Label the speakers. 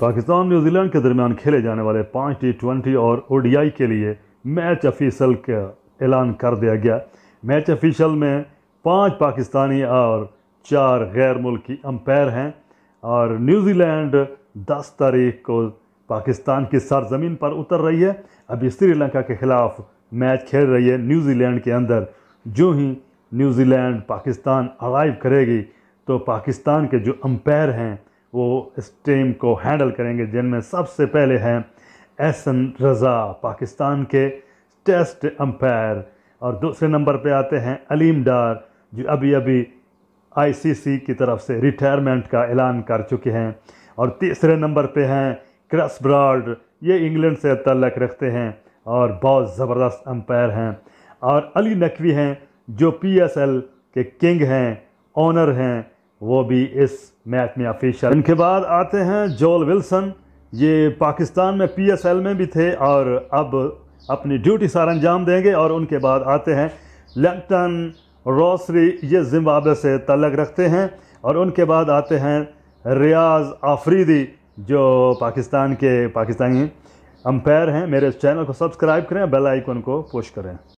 Speaker 1: Pakistan New Zealand के दरमियान खेले जाने वाले पाँच टी ट्वेंटी और आई के लिए मैच अफीसल का ऐलान कर दिया गया मैच अफीसल में पाँच पाकिस्तानी और चार गैर मुल्की अम्पायर हैं और न्यूजीलैंड 10 तारीख को पाकिस्तान की सरजमीन पर उतर रही है अभी श्रीलंका के ख़िलाफ़ मैच खेल रही है न्यूजीलैंड के अंदर जो ही न्यूजीलैंड पाकिस्तान अराइव करेगी तो पाकिस्तान के जो अम्पायर हैं वो इस टीम को हैंडल करेंगे जिनमें सबसे पहले हैं एहसन रज़ा पाकिस्तान के टेस्ट अंपायर और दूसरे नंबर पे आते हैं अलीम डार जो अभी अभी आईसीसी की तरफ से रिटायरमेंट का ऐलान कर चुके हैं और तीसरे नंबर पे हैं क्रस ब्राड ये इंग्लैंड से तल्लक रखते हैं और बहुत ज़बरदस्त अंपायर हैं और अली नकवी हैं जो पीएसएल के किंग हैं ऑनर हैं वो भी इस मैच में ऑफिशियल इनके बाद आते हैं जोल विल्सन ये पाकिस्तान में पीएसएल में भी थे और अब अपनी ड्यूटी सारा अंजाम देंगे और उनके बाद आते हैं लैंगटन रोसरी ये जिम्बाब्वे से तलग रखते हैं और उनके बाद आते हैं रियाज आफरीदी जो पाकिस्तान के पाकिस्तानी अम्पायर हैं मेरे चैनल को सब्सक्राइब करें बेल आइकन को पुश करें